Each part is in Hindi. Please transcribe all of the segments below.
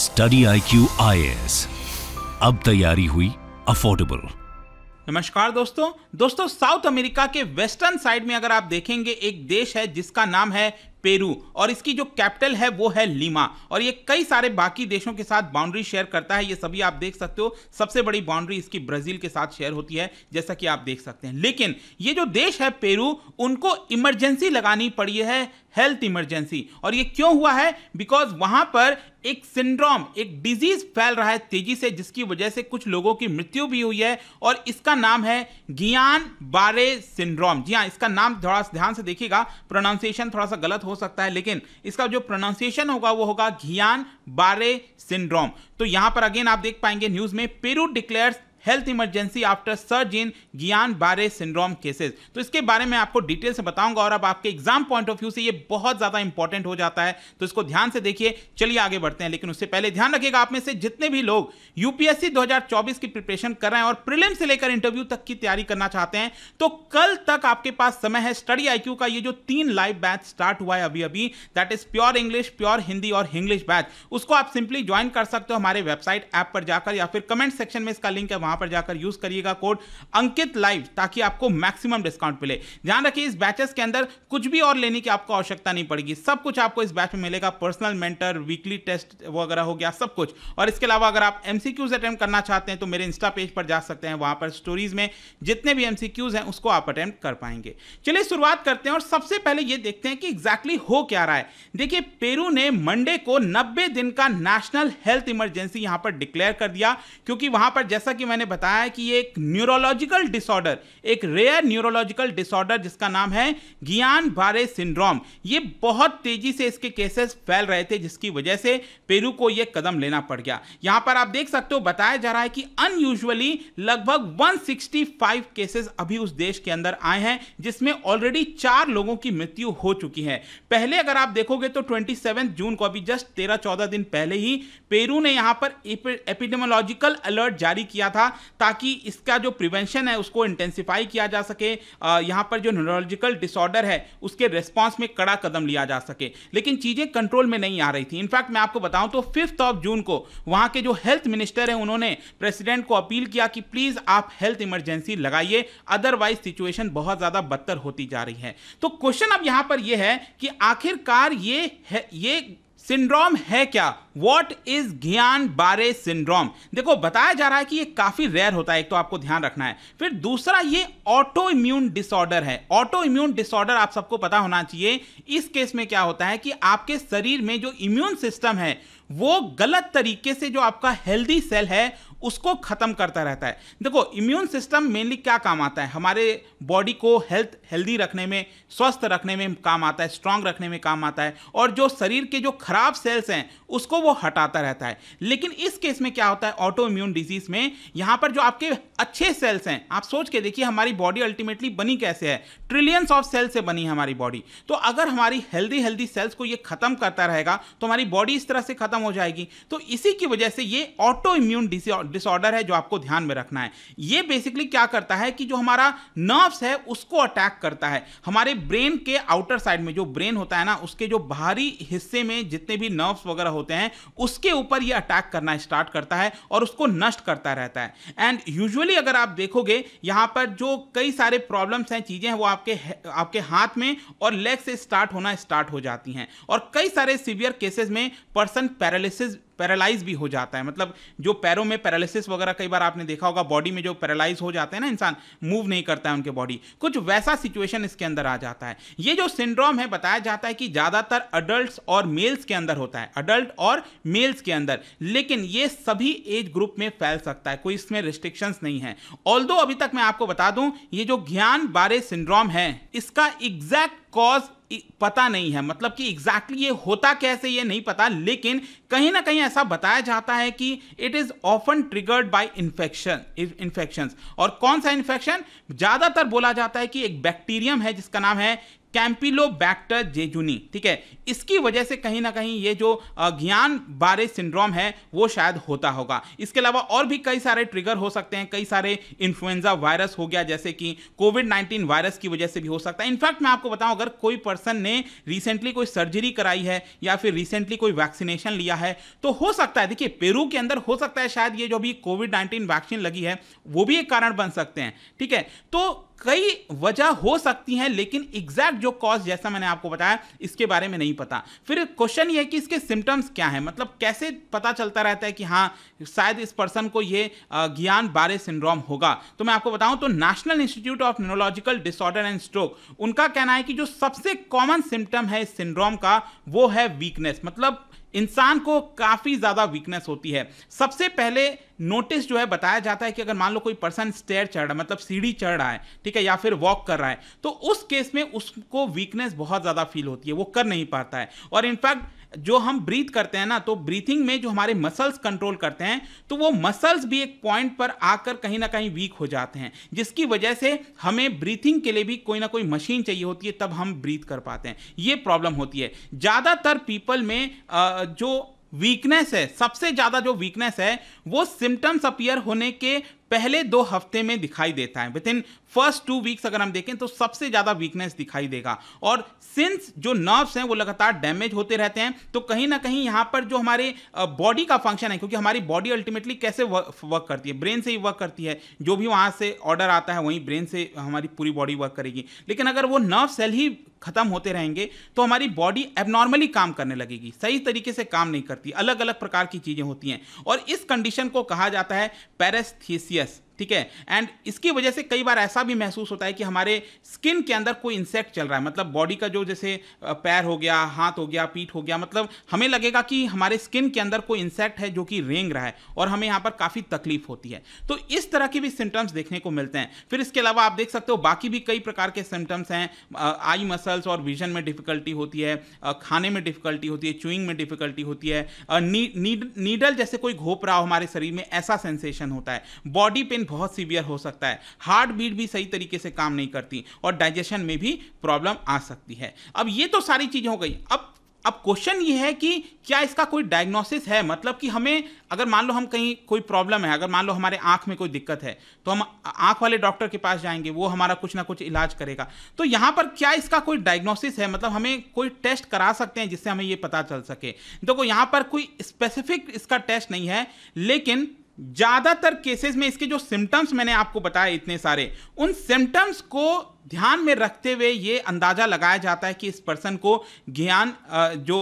स्टडी आई क्यू अब तैयारी हुई अफोर्डेबल नमस्कार दोस्तों दोस्तों साउथ अमेरिका के वेस्टर्न साइड में अगर आप देखेंगे एक देश है जिसका नाम है पेरू और इसकी जो कैपिटल है वो है लीमा और ये कई सारे बाकी देशों के साथ बाउंड्री शेयर करता है ये सभी आप देख सकते हो सबसे बड़ी बाउंड्री इसकी ब्राजील के साथ शेयर होती है जैसा कि आप देख सकते हैं लेकिन ये जो देश है पेरू उनको इमरजेंसी लगानी पड़ी है हेल्थ इमरजेंसी और ये क्यों हुआ है बिकॉज वहां पर एक सिंड्रोम एक डिजीज फैल रहा है तेजी से जिसकी वजह से कुछ लोगों की मृत्यु भी हुई है और इसका नाम है गियान बारे सिंड्रोम जी हाँ इसका नाम थोड़ा ध्यान से देखिएगा प्रोनाउंसिएशन थोड़ा सा गलत हो हो सकता है लेकिन इसका जो प्रोनाउंसिएशन होगा वो होगा घियान बारे सिंड्रोम तो यहां पर अगेन आप देख पाएंगे न्यूज में Peru declares health emergency after surge in ज्ञान बारे सिंड्रोम केसेस तो इसके बारे में आपको डिटेल से बताऊंगा और अब आपके एग्जाम पॉइंट ऑफ व्यू से ये बहुत ज़्यादा इंपॉर्टेंट हो जाता है तो इसको ध्यान से देखिए चलिए आगे बढ़ते हैं लेकिन उससे पहले ध्यान रखिएगा आप में से जितने भी लोग यूपीएससी 2024 की प्रिपरेशन कर रहे हैं और प्रिलिम से लेकर इंटरव्यू तक की तैयारी करना चाहते हैं तो कल तक आपके पास समय है स्टडी आई का ये जो तीन लाइव बैच स्टार्ट हुआ है अभी अभी that is pure English pure Hindi और इंग्लिश बैच उसको आप सिंपली ज्वाइन कर सकते हो हमारे वेबसाइट ऐप पर जाकर या फिर कमेंट सेक्शन में इसका लिंक है वहां पर जाकर यूज करिएगा कोड अंकित लाइव ताकि आपको मैक्सिमम डिस्काउंट मिले ध्यान रखिए इस बैचेस के अंदर कुछ भी और लेने की आपको आवश्यकता नहीं पड़ेगी सब कुछ आपको इस बैच में मिलेगा पर्सनल मेंटर वीकली टेस्ट वगैरह हो गया सब कुछ और इसके अलावा अगर आप एमसीक्यूज अटेम्प्ट करना चाहते हैं तो मेरे इंस्टा पेज पर जा सकते हैं वहां पर स्टोरीज में जितने भी एमसीक्यूज हैं उसको आप अटेम्प्ट कर पाएंगे चलिए शुरुआत करते हैं और सबसे पहले यह देखते हैं कि एग्जैक्टली exactly हो क्या रहा है देखिए पेरू ने मंडे को 90 दिन का नेशनल हेल्थ इमरजेंसी यहां पर डिक्लेयर कर दिया क्योंकि वहां पर जैसा कि मैंने मैंने बताया कि ये एक न्यूरोलॉजिकल डिसऑर्डर एक रेयर न्यूरोलॉजिकल डिसऑर्डर जिसका नाम है गियान बारे सिंड्रोम ये बहुत तेजी से इसके केसेस फैल रहे थे जिसकी वजह से पेरू को यह कदम लेना पड़ गया यहां पर आप देख सकते हो बताया जा रहा है कि अनयूजली लगभग 165 केसेस अभी उस देश के अंदर आए हैं जिसमें ऑलरेडी चार लोगों की मृत्यु हो चुकी है पहले अगर आप देखोगे तो ट्वेंटी जून को अभी जस्ट तेरह चौदह दिन पहले ही पेरू ने यहां पर एपिडेमोलॉजिकल अलर्ट जारी किया था ताकि इसका जो प्रिवेंशन है उसको इंटेंसिफाई किया जा सके यहाँ पर जो न्यूरोलॉजिकल डिसऑर्डर है उसके रिस्पॉन्स में कड़ा कदम लिया जा सके लेकिन चीज़ें कंट्रोल में नहीं आ रही थी इनफैक्ट मैं आपको बताऊं तो फिफ्थ ऑफ जून को वहाँ के जो हेल्थ मिनिस्टर हैं उन्होंने प्रेसिडेंट को अपील किया कि प्लीज़ आप हेल्थ इमरजेंसी लगाइए अदरवाइज सिचुएशन बहुत ज़्यादा बदतर होती जा रही है तो क्वेश्चन अब यहाँ पर यह है कि आखिरकार ये ये सिंड्रोम है क्या वॉट इज ज्ञान बारे सिंड्रोम देखो बताया जा रहा है कि ये काफी रेयर होता है एक तो आपको ध्यान रखना है फिर दूसरा ये ऑटो इम्यून डिसऑर्डर है ऑटो इम्यून डिसऑर्डर आप सबको पता होना चाहिए इस केस में क्या होता है कि आपके शरीर में जो इम्यून सिस्टम है वो गलत तरीके से जो आपका हेल्दी सेल है उसको ख़त्म करता रहता है देखो इम्यून सिस्टम मेनली क्या काम आता है हमारे बॉडी को हेल्थ हेल्दी रखने में स्वस्थ रखने में काम आता है स्ट्रांग रखने में काम आता है और जो शरीर के जो खराब सेल्स हैं उसको वो हटाता रहता है लेकिन इस केस में क्या होता है ऑटो इम्यून डिजीज में यहाँ पर जो आपके अच्छे सेल्स हैं आप सोच के देखिए हमारी बॉडी अल्टीमेटली बनी कैसे है ट्रिलियंस ऑफ सेल्स से बनी है हमारी बॉडी तो अगर हमारी हेल्दी हेल्दी सेल्स को ये खत्म करता रहेगा तो हमारी बॉडी इस तरह से खत्म खत्म हो जाएगी तो इसी की वजह से ये ऑटो इम्यून डिसऑर्डर है जो आपको ध्यान में रखना है ये बेसिकली क्या करता है कि जो हमारा नर्व्स है उसको अटैक करता है हमारे ब्रेन के आउटर साइड में जो ब्रेन होता है ना उसके जो बाहरी हिस्से में जितने भी नर्व्स वगैरह होते हैं उसके ऊपर ये अटैक करना स्टार्ट करता है और उसको नष्ट करता रहता है एंड यूजुअली अगर आप देखोगे यहां पर जो कई सारे प्रॉब्लम्स हैं चीज़ें हैं वो आपके आपके हाथ में और लेग से स्टार्ट होना स्टार्ट हो जाती हैं और कई सारे सीवियर केसेस में पर्सन पैरालिसिस पैरालाइज भी हो जाता है मतलब जो पैरों में पैरालिसिस वगैरह कई बार आपने देखा होगा बॉडी में जो पैरालाइज हो जाते हैं ना इंसान मूव नहीं करता है उनके बॉडी कुछ वैसा सिचुएशन इसके अंदर आ जाता है ये जो सिंड्रोम है बताया जाता है कि ज़्यादातर अडल्ट और मेल्स के अंदर होता है अडल्ट और मेल्स के अंदर लेकिन ये सभी एज ग्रुप में फैल सकता है कोई इसमें रिस्ट्रिक्शंस नहीं है ऑल अभी तक मैं आपको बता दूं ये जो ज्ञान बारे सिंड्रोम है इसका एग्जैक्ट कॉज पता नहीं है मतलब कि एग्जैक्टली exactly ये होता कैसे ये नहीं पता लेकिन कहीं ना कहीं ऐसा बताया जाता है कि it is often triggered by infection infection और कौन सा इन्फेक्शन ज्यादातर बोला जाता है कि एक बैक्टीरियम है जिसका नाम है कैंपिलोबैक्टर जेजुनी ठीक है इसकी वजह से कहीं ना कहीं ये जो ज्ञान बारे सिंड्रोम है वो शायद होता होगा इसके अलावा और भी कई सारे ट्रिगर हो सकते हैं कई सारे इन्फ्लुएंजा वायरस हो गया जैसे कि कोविड नाइन्टीन वायरस की वजह से भी हो सकता है इनफैक्ट मैं आपको बताऊं अगर कोई पर्सन ने रिसेंटली कोई सर्जरी कराई है या फिर रिसेंटली कोई वैक्सीनेशन लिया है तो हो सकता है देखिए पेरू के अंदर हो सकता है शायद ये जो भी कोविड नाइन्टीन वैक्सीन लगी है वो भी एक कारण बन सकते हैं ठीक है तो कई वजह हो सकती हैं लेकिन एग्जैक्ट जो कॉज जैसा मैंने आपको बताया इसके बारे में नहीं पता फिर क्वेश्चन ये कि इसके सिम्टम्स क्या हैं मतलब कैसे पता चलता रहता है कि हाँ शायद इस पर्सन को ये ज्ञान बारे सिंड्रोम होगा तो मैं आपको बताऊं तो National Institute of Neurological Disorder and Stroke उनका कहना है कि जो सबसे कॉमन सिम्टम है इस सिंड्रोम का वो है वीकनेस मतलब इंसान को काफ़ी ज़्यादा वीकनेस होती है सबसे पहले नोटिस जो है बताया जाता है कि अगर मान लो कोई पर्सन स्टेयर चढ़ रहा है मतलब सीढ़ी चढ़ रहा है ठीक है या फिर वॉक कर रहा है तो उस केस में उसको वीकनेस बहुत ज़्यादा फील होती है वो कर नहीं पाता है और इनफैक्ट जो हम ब्रीथ करते हैं ना तो ब्रीथिंग में जो हमारे मसल्स कंट्रोल करते हैं तो वो मसल्स भी एक पॉइंट पर आकर कहीं ना कहीं वीक हो जाते हैं जिसकी वजह से हमें ब्रीथिंग के लिए भी कोई ना कोई मशीन चाहिए होती है तब हम ब्रीथ कर पाते हैं ये प्रॉब्लम होती है ज़्यादातर पीपल में जो वीकनेस है सबसे ज़्यादा जो वीकनेस है वो सिम्टम्स अपियर होने के पहले दो हफ्ते में दिखाई देता है within first two weeks अगर हम देखें तो सबसे ज़्यादा वीकनेस दिखाई देगा और सिंस जो नर्व्स हैं वो लगातार डैमेज होते रहते हैं तो कहीं ना कहीं यहां पर जो हमारे बॉडी का फंक्शन है क्योंकि हमारी बॉडी अल्टीमेटली कैसे वर्क करती है ब्रेन से ही वर्क करती है जो भी वहां से ऑर्डर आता है वहीं ब्रेन से हमारी पूरी बॉडी वर्क करेगी लेकिन अगर वो नर्व सेल ही खत्म होते रहेंगे तो हमारी बॉडी एबनॉर्मली काम करने लगेगी सही तरीके से काम नहीं करती अलग अलग प्रकार की चीज़ें होती हैं और इस कंडीशन को कहा जाता है पैरेस्थीसिय Yes. ठीक है एंड इसकी वजह से कई बार ऐसा भी महसूस होता है कि हमारे स्किन के अंदर कोई इंसेक्ट चल रहा है मतलब बॉडी का जो जैसे पैर हो गया हाथ हो गया पीठ हो गया मतलब हमें लगेगा कि हमारे स्किन के अंदर कोई इंसेक्ट है जो कि रेंग रहा है और हमें यहाँ पर काफ़ी तकलीफ होती है तो इस तरह के भी सिम्टम्स देखने को मिलते हैं फिर इसके अलावा आप देख सकते हो बाकी भी कई प्रकार के सिम्टम्स हैं आई मसल्स और विजन में डिफिकल्टी होती है खाने में डिफिकल्टी होती है चूइंग में डिफिकल्टी होती है नीडल जैसे कोई घोप रहा हो हमारे शरीर में ऐसा सेंसेशन होता है बॉडी पेन बहुत सीवियर हो सकता है हार्ट बीट भी सही तरीके से काम नहीं करती और डाइजेशन में भी प्रॉब्लम आ सकती है अब ये तो सारी चीज़ें हो गई अब अब क्वेश्चन ये है कि क्या इसका कोई डायग्नोसिस है मतलब कि हमें अगर मान लो हम कहीं कोई प्रॉब्लम है अगर मान लो हमारे आँख में कोई दिक्कत है तो हम आँख वाले डॉक्टर के पास जाएंगे वो हमारा कुछ ना कुछ इलाज करेगा तो यहाँ पर क्या इसका कोई डायग्नोसिस है मतलब हमें कोई टेस्ट करा सकते हैं जिससे हमें ये पता चल सके देखो तो यहाँ पर कोई स्पेसिफिक इसका टेस्ट नहीं है लेकिन ज़्यादातर केसेस में इसके जो सिम्टम्स मैंने आपको बताए इतने सारे उन सिम्टम्स को ध्यान में रखते हुए ये अंदाज़ा लगाया जाता है कि इस पर्सन को ज्ञान जो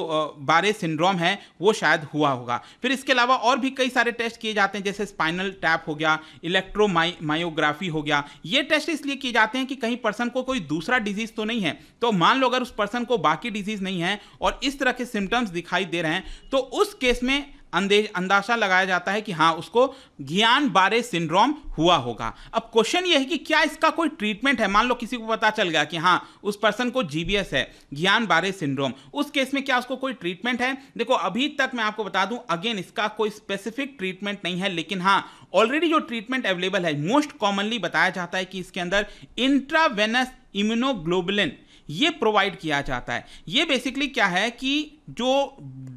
बारे सिंड्रोम है वो शायद हुआ होगा फिर इसके अलावा और भी कई सारे टेस्ट किए जाते हैं जैसे स्पाइनल टैप हो गया इलेक्ट्रोमायोग्राफी हो गया ये टेस्ट इसलिए किए जाते हैं कि कहीं पर्सन को कोई दूसरा डिजीज़ तो नहीं है तो मान लो अगर उस पर्सन को बाकी डिजीज़ नहीं है और इस तरह के सिम्टम्स दिखाई दे रहे हैं तो उस केस में अंदाशा अंदाजा लगाया जाता है कि हाँ उसको ज्ञान बारे सिंड्रोम हुआ होगा अब क्वेश्चन यह है कि क्या इसका कोई ट्रीटमेंट है मान लो किसी को पता चल गया कि हाँ उस पर्सन को जीबीएस है ज्ञान बारे सिंड्रोम उस केस में क्या उसको कोई ट्रीटमेंट है देखो अभी तक मैं आपको बता दूं अगेन इसका कोई स्पेसिफिक ट्रीटमेंट नहीं है लेकिन हाँ ऑलरेडी जो ट्रीटमेंट अवेलेबल है मोस्ट कॉमनली बताया जाता है कि इसके अंदर इंट्रावेनस इम्यूनोग्लोबुलिन ये प्रोवाइड किया जाता है ये बेसिकली क्या है कि जो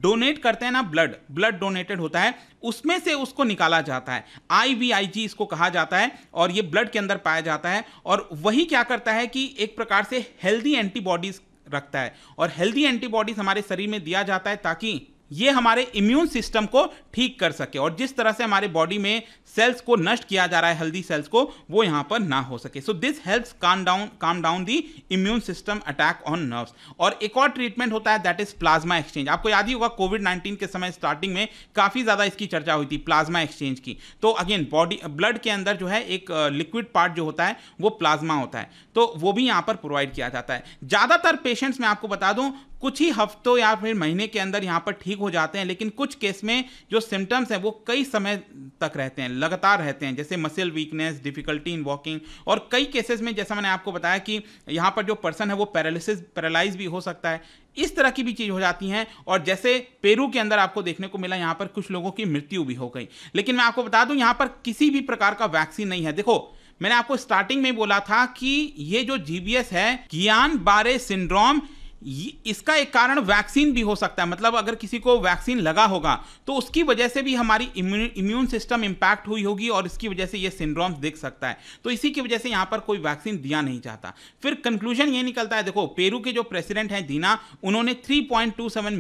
डोनेट करते हैं ना ब्लड ब्लड डोनेटेड होता है उसमें से उसको निकाला जाता है आईवीआईजी इसको कहा जाता है और ये ब्लड के अंदर पाया जाता है और वही क्या करता है कि एक प्रकार से हेल्दी एंटीबॉडीज रखता है और हेल्दी एंटीबॉडीज हमारे शरीर में दिया जाता है ताकि ये हमारे इम्यून सिस्टम को ठीक कर सके और जिस तरह से हमारे बॉडी में सेल्स को नष्ट किया जा रहा है हेल्दी सेल्स को वो यहाँ पर ना हो सके so this helps calm down calm down the immune system attack on nerves और एक और ट्रीटमेंट होता है दैट इज प्लाज्मा एक्सचेंज आपको याद ही होगा कोविड नाइन्टीन के समय स्टार्टिंग में काफ़ी ज़्यादा इसकी चर्चा हुई थी प्लाज्मा एक्सचेंज की तो अगेन बॉडी ब्लड के अंदर जो है एक लिक्विड पार्ट जो होता है वो प्लाज्मा होता है तो वो भी यहाँ पर प्रोवाइड किया जाता है ज़्यादातर पेशेंट्स में आपको बता दूँ कुछ ही हफ्तों या फिर महीने के अंदर यहाँ पर ठीक हो जाते हैं लेकिन कुछ केस में जो सिम्टम्स हैं वो कई समय तक रहते हैं लगातार रहते हैं जैसे muscle weakness difficulty in walking और कई केसेस में जैसा मैंने आपको बताया कि यहाँ पर जो पर्सन है वो पैरालिसिस पैरालाइज भी हो सकता है इस तरह की भी चीज़ हो जाती हैं और जैसे पेरू के अंदर आपको देखने को मिला यहाँ पर कुछ लोगों की मृत्यु भी हो गई लेकिन मैं आपको बता दूं यहाँ पर किसी भी प्रकार का वैक्सीन नहीं है देखो मैंने आपको स्टार्टिंग में बोला था कि ये जो जीबीएस है कियान बारे सिंड्रोम इसका एक कारण वैक्सीन भी हो सकता है मतलब अगर किसी को वैक्सीन लगा होगा तो उसकी वजह से भी हमारी इम्यून सिस्टम इम्पैक्ट हुई होगी और इसकी वजह से ये सिंड्रोम्स दिख सकता है तो इसी की वजह से यहाँ पर कोई वैक्सीन दिया नहीं चाहता फिर कंक्लूजन ये निकलता है देखो पेरू के जो प्रेसिडेंट हैं दीना उन्होंने थ्री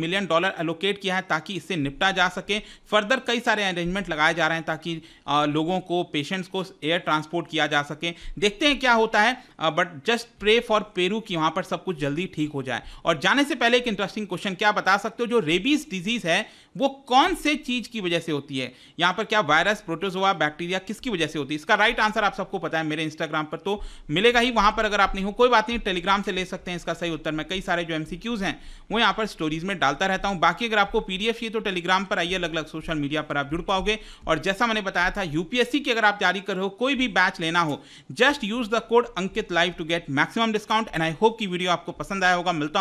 मिलियन डॉलर एलोकेट किया है ताकि इससे निपटा जा सके फर्दर कई सारे अरेंजमेंट लगाए जा रहे हैं ताकि लोगों को पेशेंट्स को एयर ट्रांसपोर्ट किया जा सके देखते हैं क्या होता है but just pray for Peru कि वहाँ पर सब कुछ जल्दी ठीक हो जाए और जाने से पहले एक इंटरेस्टिंग क्वेश्चन क्या बता सकते हो जो रेबीज डिजीज है वो कौन से चीज की वजह से होती है यहां पर क्या वायरस प्रोटोजोआ बैक्टीरिया किसकी वजह से होती है इसका राइट आंसर आप सबको पता है मेरे इंस्टाग्राम पर तो मिलेगा ही वहां पर अगर आप नहीं हो कोई बात नहीं टेलीग्राम से ले सकते हैं इसका सही उत्तर मैं कई सारे जो एमसीक्यूज हैं वो यहां पर स्टोरीज में डालता रहता हूं बाकी अगर आपको पीडीएफ चाहिए तो टेलीग्राम पर आइए अलग अलग सोशल मीडिया पर आप जुड़ पाओगे और जैसा मैंने बताया था यूपीएससी की अगर आप तैयारी कर रहे हो कोई भी बैच लेना हो just use the code Ankit live to get maximum discount and I hope की वीडियो आपको पसंद आया होगा मिलता